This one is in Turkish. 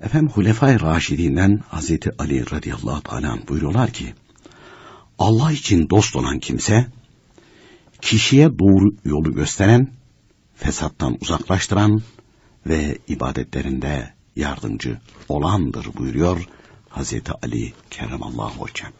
Efendim Hulefai Raşidinden Hazreti Ali radıyallahu teala buyuruyorlar ki Allah için dost olan kimse kişiye doğru yolu gösteren, fesattan uzaklaştıran ve ibadetlerinde yardımcı olandır buyuruyor Hazreti Ali kerem Allah Hocam.